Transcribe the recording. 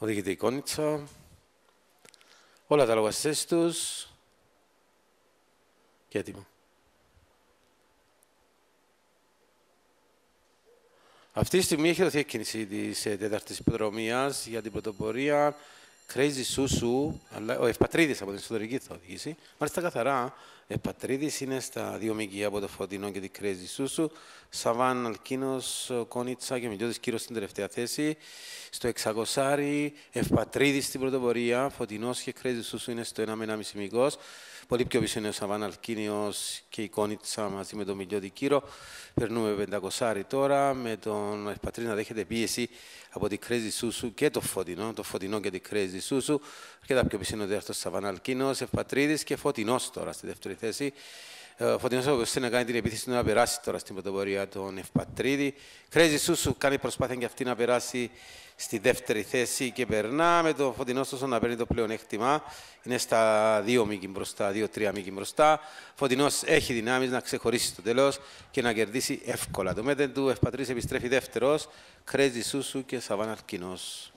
Οδηγείται η εικόνιτσα, Όλα τα λογαστές τους. Και έτοιμο. Αυτή τη στιγμή έχει δοθεί έκκινηση της ε, τέταρτης υποδρομίας για την πρωτοπορία. Crazy Susu, αλλά ο Ευπατρίδης από την εσωτερική θα οδηγήσει. Μάλιστα καθαρά, Ευπατρίδης είναι στα δύο μήκη από το Φωτεινό και την Crazy Σούσου. Σαβάν Αλκίνος, Κόνιτσα και Μιλιώδη Κύρος στην τελευταία θέση. Στο Εξαγωσάρι, Ευπατρίδης στην πρωτοπορία. Φωτεινός και Crazy Σούσου είναι στο 1,5 μήκος. Πολύ πιο πίσω είναι ο Σαββάν Αλκίνιος και η Κόνιτσα μαζί με τον Μιλιώτη Κύρο. Περνούμε 500 τώρα με τον Ευπατρή να δέχεται πίεση από την Κρέζη Σούσου και το Φωτεινό. Το Φωτεινό και την Κρέζη Σούσου. τα πιο πίσω είναι ο Σαββάν Αλκίνιος, Ευπατρίδης και Φωτεινός τώρα στη δεύτερη θέση. Ε, Φωτεινός ο οποίος να κάνει την επίθεση να περάσει τώρα στην πρωτοπορία τον Ευπατρίδη. Κρέζι Σούσου κάνει προσπάθεια και αυτή να περάσει στη δεύτερη θέση και περνά με το φωτεινό τόσο να παίρνει το πλεονέκτημα. Είναι στα δυο μήκη μπροστά, δύο-τρία μήκη μπροστά. Φωτεινός έχει δυνάμεις να ξεχωρίσει στο τέλος και να κερδίσει εύκολα. Το μέτεν του Ευπατρίδης επιστρέφει δεύτερος. Κρέζι Σούσου και Σαβάνα Αρκινός.